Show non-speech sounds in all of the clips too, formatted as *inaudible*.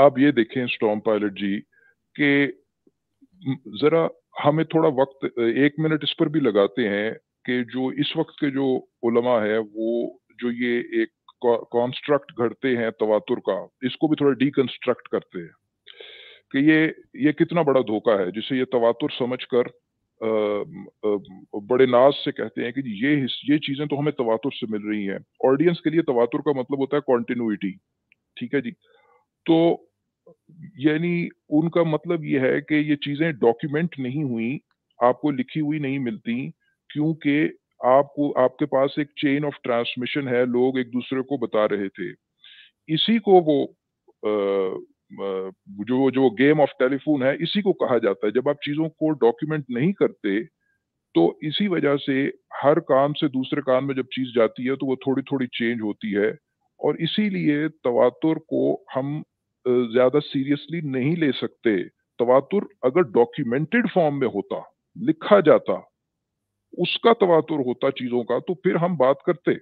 आप ये देखें स्टॉम पायलट जी कि जरा हमें थोड़ा वक्त एक मिनट इस पर भी लगाते हैं कि जो इस वक्त के जो उलमा है वो जो ये एक कॉन्स्ट्रक्ट घड़ते हैं तवातुर का इसको भी थोड़ा डीकंस्ट्रक्ट करते हैं कि ये ये कितना बड़ा धोखा है जिसे ये तवातुर समझ कर आ, आ, बड़े नाज से कहते हैं कि ये ये चीजें तो हमें तवातुर से मिल रही हैं ऑडियंस के लिए तवातुर का मतलब होता है कॉन्टिन्यूटी ठीक है जी तो यानी उनका मतलब ये है कि ये चीजें डॉक्यूमेंट नहीं हुई आपको लिखी हुई नहीं मिलती क्योंकि आपको आपके पास एक चेन ऑफ ट्रांसमिशन है लोग एक दूसरे को बता रहे थे इसी को वो आ, जो जो गेम ऑफ टेलीफोन है इसी को कहा जाता है जब आप चीजों को डॉक्यूमेंट नहीं करते तो इसी वजह से हर काम से दूसरे काम में जब चीज जाती है तो वो थोड़ी थोड़ी चेंज होती है और इसीलिए तवातुर को हम ज्यादा सीरियसली नहीं ले सकते तवातुर अगर डॉक्यूमेंटेड फॉर्म में होता लिखा जाता उसका तवातुर होता चीजों का तो फिर हम बात करते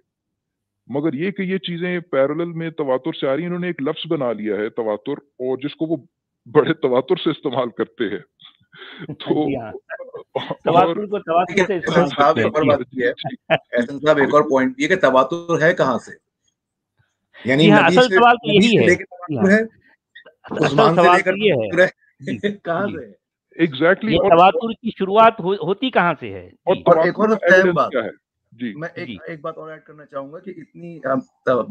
मगर ये कि ये चीजें पैरेलल में तवातुर से आ रही इन्होंने एक लफ्ज बना लिया है तवातुर और जिसको वो बड़े तवातुर से इस्तेमाल करते हैं *laughs* तो हाँ। तवातुर को तवातुर से इस्तेमाल करते हैं है साहब एक और पॉइंट ये कि तवातुर है कहां से यानी हाँ, असल सवाल तो यही है तो सवाल एग्जैक्टली तवातुर की शुरुआत होती कहाँ से है और, और एक अहम बात है जी मैं एक, जी। एक बात और ऐड करना चाहूंगा कि इतनी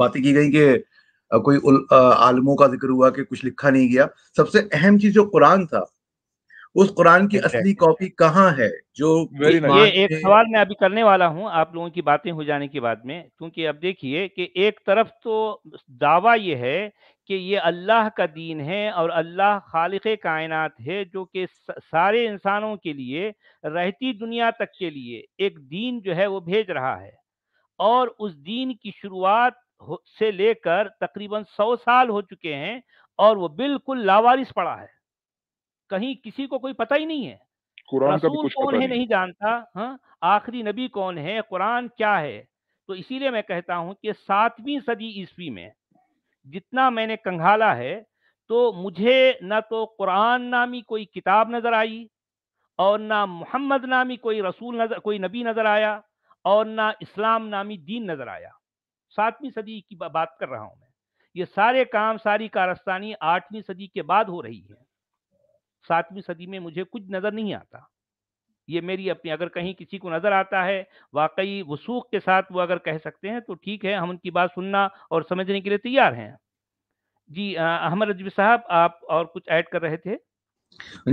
बातें की गई कि कोई आलमों का जिक्र हुआ कि कुछ लिखा नहीं गया सबसे अहम चीज जो कुरान था उस कुरान की असली कॉपी कहाँ है जो ये एक सवाल मैं अभी करने वाला हूँ आप लोगों की बातें हो जाने के बाद में क्योंकि अब देखिए कि एक तरफ तो दावा ये है कि ये अल्लाह का दीन है और अल्लाह खालिक कायनात है जो कि सारे इंसानों के लिए रहती दुनिया तक के लिए एक दीन जो है वो भेज रहा है और उस दीन की शुरुआत से लेकर तकरीबन सौ साल हो चुके हैं और वो बिल्कुल लावारिस पड़ा है कहीं किसी को कोई पता ही नहीं है कुरान का भी कुछ कौन है नहीं, जानता हाँ आखिरी नबी कौन है कुरान क्या है तो इसीलिए मैं कहता हूँ कि सातवीं सदी ईस्वी में जितना मैंने कंघाला है तो मुझे न तो कुरान नामी कोई किताब नज़र आई और ना मोहम्मद नामी कोई रसूल नजर कोई नबी नज़र आया और ना इस्लाम नामी दीन नज़र आया सातवीं सदी की बात कर रहा हूँ मैं ये सारे काम सारी कारस्तानी आठवीं सदी के बाद हो रही है सातवीं सदी में मुझे कुछ नज़र नहीं आता ये मेरी अपनी अगर कहीं किसी को नज़र आता है वाकई वसूख के साथ वो अगर कह सकते हैं तो ठीक है हम उनकी बात सुनना और समझने के लिए तैयार हैं जी अहमद रजवी साहब आप और कुछ ऐड कर रहे थे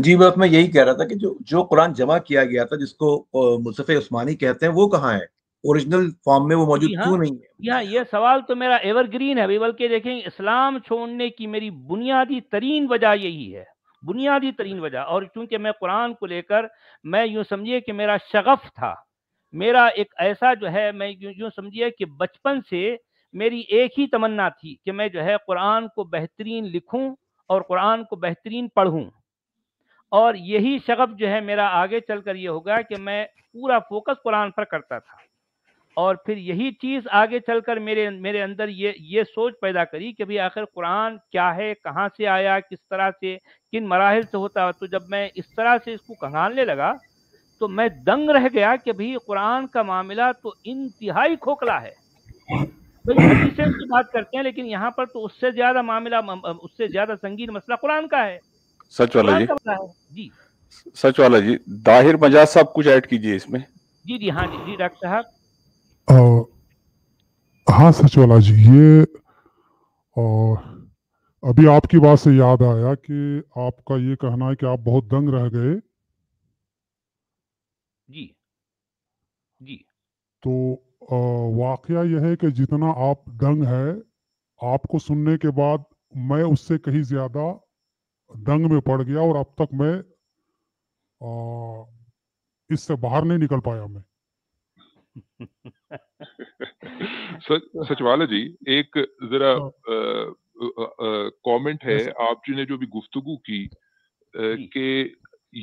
जी बस मैं यही कह रहा था कि जो जो कुरान जमा किया गया था जिसको मुसफे उस्मानी कहते हैं वो कहाँ है ओरिजिनल फॉर्म में वो मौजूद हाँ। क्यों नहीं है यहाँ ये सवाल तो मेरा एवरग्रीन है बल्कि देखें इस्लाम छोड़ने की मेरी बुनियादी तरीन वजह यही है बुनियादी तरीन वजह और चूंकि मैं कुरान को लेकर मैं यूँ समझिए कि मेरा शगफ़ था मेरा एक ऐसा जो है मैं यूँ समझिए कि बचपन से मेरी एक ही तमन्ना थी कि मैं जो है कुरान को बेहतरीन लिखूं और कुरान को बेहतरीन पढ़ूं और यही शगफ़ जो है मेरा आगे चल कर ये होगा कि मैं पूरा फोकस कुरान पर करता था और फिर यही चीज़ आगे चलकर मेरे मेरे अंदर ये ये सोच पैदा करी कि भाई आखिर कुरान क्या है कहाँ से आया किस तरह से किन मराहल से होता तो जब मैं इस तरह से इसको कंगालने लगा तो मैं दंग रह गया कि भाई कुरान का मामला तो इंतहाई खोखला है भाई से तो बात करते हैं लेकिन यहाँ पर तो उससे ज़्यादा मामला उससे ज़्यादा संगीन मसला कुरान का है सच वाला जी जी सच वाला जी दाहिर मजाज साहब कुछ ऐड कीजिए इसमें जी जी हाँ जी जी डॉक्टर साहब हाँ सचिवाला जी ये आ, अभी आपकी बात से याद आया कि आपका ये कहना है कि आप बहुत दंग रह गए जी जी तो आ, वाकया यह है कि जितना आप दंग है आपको सुनने के बाद मैं उससे कहीं ज्यादा दंग में पड़ गया और अब तक मैं आ, इससे बाहर नहीं निकल पाया मैं *laughs* सचवाला जी एक जरा कमेंट हाँ। है हाँ आप जी ने जो भी गुफ्तगु की कि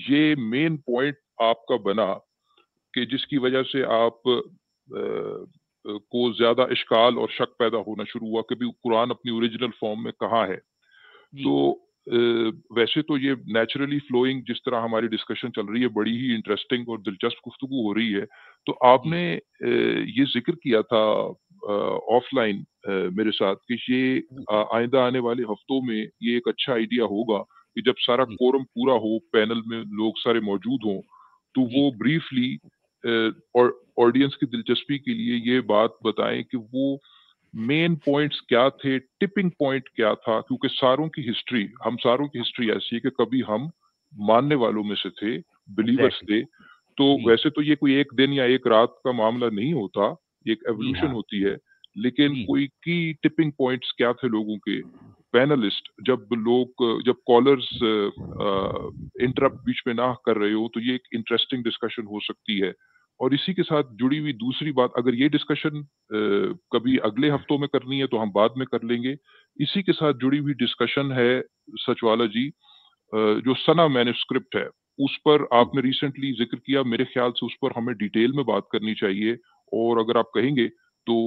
ये मेन पॉइंट आपका बना कि जिसकी वजह से आप आ, को ज्यादा इश्काल और शक पैदा होना शुरू हुआ कि भी कुरान अपनी ओरिजिनल फॉर्म में कहा है तो वैसे तो ये नेचुरली फ्लोइंग जिस तरह हमारी डिस्कशन चल रही है बड़ी ही इंटरेस्टिंग और दिलचस्प गुफ्तु हो रही है तो आपने ये जिक्र किया था ऑफलाइन मेरे साथ कि ये आइंदा आने वाले हफ्तों में ये एक अच्छा आइडिया होगा कि जब सारा कोरम पूरा हो पैनल में लोग सारे मौजूद हों तो वो ब्रीफली ऑडियंस की दिलचस्पी के लिए ये बात बताएं कि वो मेन पॉइंट्स क्या थे टिपिंग पॉइंट क्या था क्योंकि सारों की हिस्ट्री हम सारों की हिस्ट्री ऐसी है कि कभी हम मानने वालों में से थे बिलीवर्स थे तो वैसे तो ये कोई एक दिन या एक रात का मामला नहीं होता एक एवोल्यूशन हाँ। होती है लेकिन कोई की टिपिंग पॉइंट्स क्या थे लोगों के पैनलिस्ट जब लोग जब कॉलर्स इंटरप्ट बीच में ना कर रहे हो तो ये एक इंटरेस्टिंग डिस्कशन हो सकती है और इसी के साथ जुड़ी हुई दूसरी बात अगर ये डिस्कशन कभी अगले हफ्तों में करनी है तो हम बाद में कर लेंगे इसी के साथ जुड़ी हुई डिस्कशन है सचवाला जी जो सना मैन्यूस्क्रिप्ट है उस पर आपने रिसेंटली जिक्र किया मेरे ख्याल से उस पर हमें डिटेल में बात करनी चाहिए और अगर आप कहेंगे तो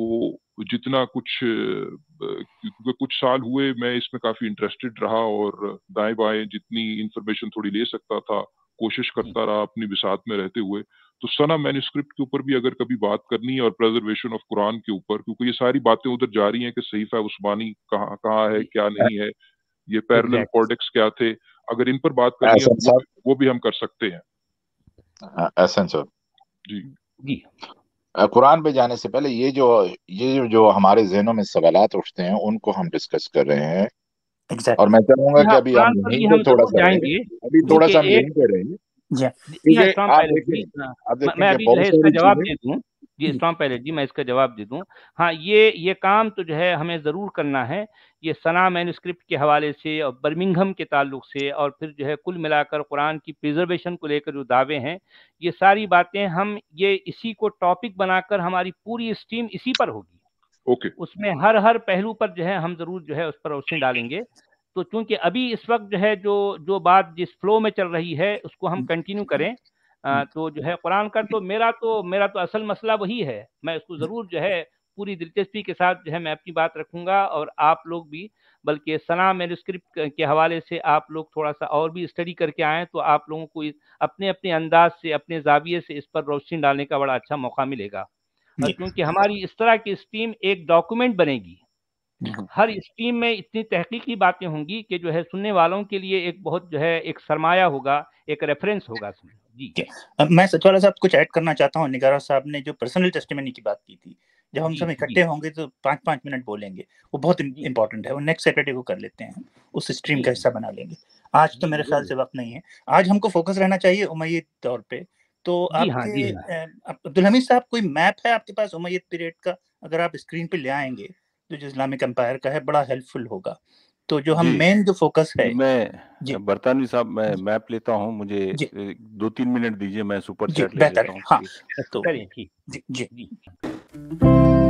जितना कुछ क्योंकि कुछ साल हुए मैं इसमें काफी इंटरेस्टेड रहा और दाएं बाएं जितनी इंफॉर्मेशन थोड़ी ले सकता था कोशिश करता रहा अपनी विसात में रहते हुए तो सना मैन्यूस्क्रिप्ट के ऊपर भी अगर कभी बात करनी है और प्रजर्वेशन ऑफ कुरान के ऊपर क्योंकि ये सारी बातें उधर जा रही हैं कि है उस्मानी कहाँ कहाँ है क्या नहीं है ये पैरल कॉडेक्स क्या थे अगर इन पर बात करनी है तो वो भी हम कर सकते हैं एसन हाँ, सर जी जी कुरान पे जाने से पहले ये जो ये जो हमारे जहनों में सवाल उठते हैं उनको हम डिस्कस कर रहे हैं exactly. और मैं चाहूंगा कि हाँ, अभी हम यहीं थोड़ा सा अभी थोड़ा सा हम यहीं पे रहेंगे जवाब दे जी इस्लाम पायलट जी मैं इसका जवाब दे दूं हाँ ये ये काम तो जो है हमें ज़रूर करना है ये सना मैनस्क्रिप्ट के हवाले से और बर्मिंगम के ताल्लुक से और फिर जो है कुल मिलाकर कुरान की प्रिजर्वेशन को लेकर जो दावे हैं ये सारी बातें हम ये इसी को टॉपिक बनाकर हमारी पूरी स्टीम इसी पर होगी ओके okay. उसमें हर हर पहलू पर जो है हम ज़रूर जो है उस पर रोशनी डालेंगे तो चूंकि अभी इस वक्त जो है जो जो बात जिस फ्लो में चल रही है उसको हम कंटिन्यू करें आ, तो जो है कुरान का तो मेरा तो मेरा तो असल मसला वही है मैं उसको ज़रूर जो है पूरी दिलचस्पी के साथ जो है मैं अपनी बात रखूंगा और आप लोग भी बल्कि सना मेनुस्क्रिप्ट के हवाले से आप लोग थोड़ा सा और भी स्टडी करके आएँ तो आप लोगों को अपने अपने अंदाज से अपने जाविये से इस पर रोशनी डालने का बड़ा अच्छा मौका मिलेगा क्योंकि हमारी इस तरह की स्टीम एक डॉक्यूमेंट बनेगी *laughs* हर स्ट्रीम में इतनी तहकीकी बातें होंगी कि जो है सुनने वालों के लिए एक बहुत जो है एक सरमाया होगा एक रेफरेंस होगा जी मैं सचवाला साहब कुछ ऐड करना चाहता हूँ निगारा साहब ने जो पर्सनल टेस्टिमनी की बात की थी जब हम सब इकट्ठे होंगे तो पाँच पाँच मिनट बोलेंगे वो बहुत इंपॉर्टेंट है वो नेक्स्ट सैटरडे को कर लेते हैं उस स्ट्रीम का हिस्सा बना लेंगे आज तो मेरे ख्याल से वक्त नहीं है आज हमको फोकस रहना चाहिए उमैद तौर पे तो हाँ, आपके हाँ। अब्दुल हमीद साहब कोई मैप है आपके पास उमैद पीरियड का अगर आप स्क्रीन पे ले आएंगे जो इस्लामिक एम्पायर का है बड़ा हेल्पफुल होगा तो जो हम मेन जो फोकस है मैं बर्तानवी साहब मैं मैप लेता हूँ मुझे दो तीन मिनट दीजिए मैं सुपर चैट ले लेता हूं हाँ, तो, जी, जी, जी।